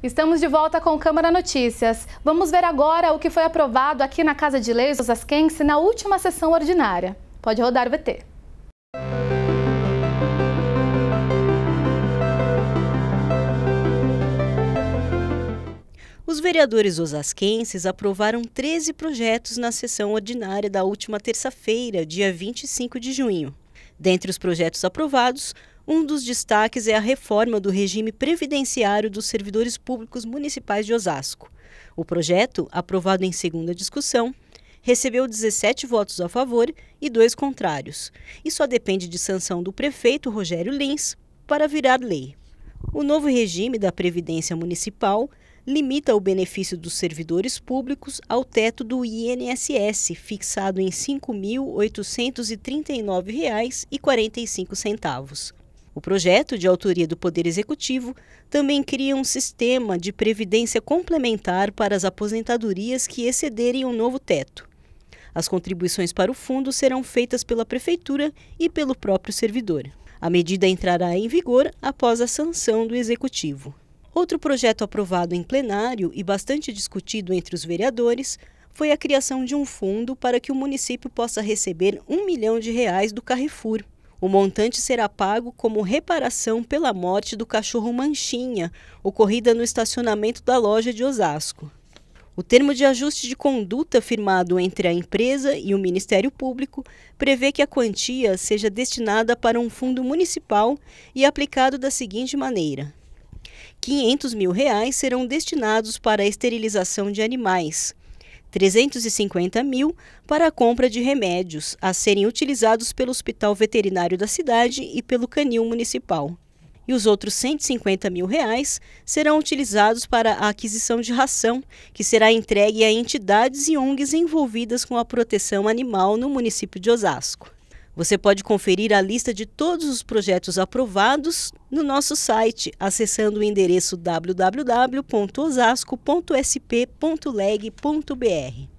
Estamos de volta com Câmara Notícias. Vamos ver agora o que foi aprovado aqui na Casa de Leis dos Asquense na última sessão ordinária. Pode rodar o VT. Os vereadores osasquenses aprovaram 13 projetos na sessão ordinária da última terça-feira, dia 25 de junho. Dentre os projetos aprovados, um dos destaques é a reforma do regime previdenciário dos servidores públicos municipais de Osasco. O projeto, aprovado em segunda discussão, recebeu 17 votos a favor e dois contrários, e só depende de sanção do prefeito Rogério Lins para virar lei. O novo regime da Previdência Municipal limita o benefício dos servidores públicos ao teto do INSS, fixado em R$ 5.839,45. O projeto, de autoria do Poder Executivo, também cria um sistema de previdência complementar para as aposentadorias que excederem o um novo teto. As contribuições para o fundo serão feitas pela Prefeitura e pelo próprio servidor. A medida entrará em vigor após a sanção do Executivo. Outro projeto aprovado em plenário e bastante discutido entre os vereadores foi a criação de um fundo para que o município possa receber um milhão de reais do Carrefour. O montante será pago como reparação pela morte do cachorro Manchinha, ocorrida no estacionamento da loja de Osasco. O termo de ajuste de conduta firmado entre a empresa e o Ministério Público prevê que a quantia seja destinada para um fundo municipal e aplicado da seguinte maneira: 500 mil reais serão destinados para a esterilização de animais, 350 mil para a compra de remédios a serem utilizados pelo Hospital Veterinário da cidade e pelo Canil Municipal. E os outros 150 mil reais serão utilizados para a aquisição de ração, que será entregue a entidades e ONGs envolvidas com a proteção animal no município de Osasco. Você pode conferir a lista de todos os projetos aprovados no nosso site, acessando o endereço www.osasco.sp.leg.br.